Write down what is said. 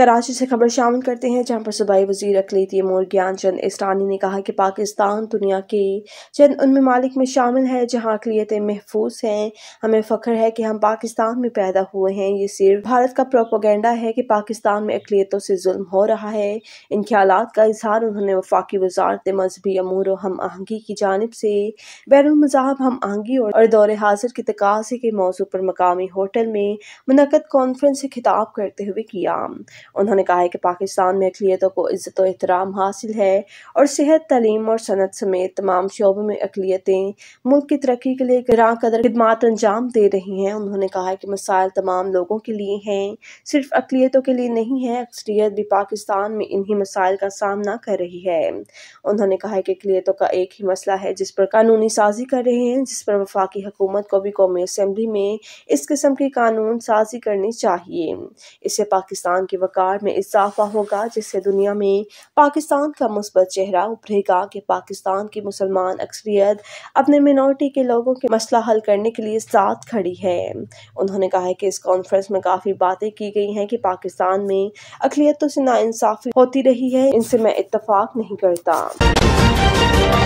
कराची से खबर शामिल करते हैं जहां पर सूबाई वजीर अकलीती मोर ज्ञान चंद इस्टानी ने कहा कि पाकिस्तान दुनिया के चंद उन ममालिक में शामिल है जहां अकलीतें महफूज हैं हमें फ़ख्र है कि हम पाकिस्तान में पैदा हुए हैं ये सिर्फ भारत का प्रोपोगेंडा है कि पाकिस्तान में अकलीतों से जुल्म हो रहा है इन ख्याल का इजहार उन्होंने वफाकी वजारत मजहबी अमूर और हम आहंगी की जानब से बैरुल मजाहब हम आहंगी और दौरे हाजिर के तकाजे के मौजू पर मकामी होटल में मुनद कॉन्फ्रेंस से खिताब करते हुए किया उन्होंने कहा है कि पाकिस्तान में अकलीतों को इज़्ज़त एहतराम हासिल है और सेहत तलीम और सनत समेत तमाम शोबों में अकलीतें मुल्क की तरक्की के लिए ग्रां कदर खदमात अंजाम दे रही हैं उन्होंने कहा है कि मसाइल तमाम लोगों के लिए हैं सिर्फ अकलीतों के लिए नहीं है अक्सरियत भी पाकिस्तान में इन्हीं मसाइल का सामना कर रही है उन्होंने कहा है कि अकलीतों का एक ही मसला है जिस पर कानूनी साजी कर रहे हैं जिस पर वफाकी हुकूमत को भी कौमी असम्बली में इस किस्म की कानून साजी करनी चाहिए इससे पाकिस्तान की वक सरकार में इजाफा होगा जिससे दुनिया में पाकिस्तान का मुस्बत चेहरा उभरेगा कि पाकिस्तान की मुसलमान अक्सरियत अपने मिनोरिटी के लोगों के मसला हल करने के लिए साथ खड़ी है उन्होंने कहा है कि इस कॉन्फ्रेंस में काफ़ी बातें की गई हैं कि पाकिस्तान में अकलीतों से नाानसाफ़ी होती रही है इनसे मैं इतफाक़ नहीं करता